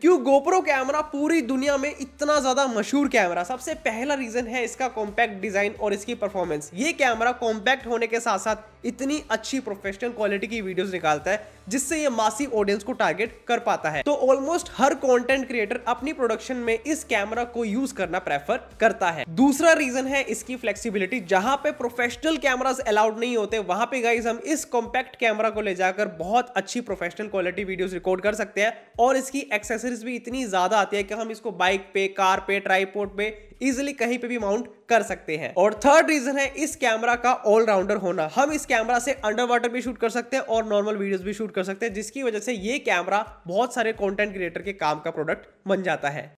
क्यों GoPro camera पूरी दुनिया में इतना ज़्यादा मशहूर कैमरा सबसे पहला रीज़न है इसका कॉम्पैक्ट डिज़ाइन और इसकी परफॉर्मेंस ये कैमरा कॉम्पैक्ट होने के साथ साथ इतनी अच्छी प्रोफेशनल क्वालिटी की वीडियोस निकालता है जिससे ये मासी ऑडियंस को टारगेट कर पाता है तो ऑलमोस्ट हर कंटेंट क्रिएटर अपनी प्रोडक्शन में इस कैमरा को यूज करना प्रेफर करता है दूसरा रीजन है इसकी फ्लेक्सिबिलिटी जहां पे प्रोफेशनल कैमराज अलाउड नहीं होते वहां पे गाइज हम इस कॉम्पैक्ट कैमरा को ले जाकर बहुत अच्छी प्रोफेशनल क्वालिटी वीडियोस रिकॉर्ड कर सकते हैं और इसकी एक्सेस एक्सेसरीज भी इतनी ज़्यादा आती है कि हम इसको बाइक पे कार पे ट्राईपोर्ट पे इजिली कहीं पे भी माउंट कर सकते हैं और थर्ड रीजन है इस कैमरा का ऑलराउंडर होना हम इस कैमरा से अंडर वाटर भी शूट कर सकते हैं और नॉर्मल वीडियोस भी शूट कर सकते हैं जिसकी वजह से ये कैमरा बहुत सारे कंटेंट क्रिएटर के काम का प्रोडक्ट बन जाता है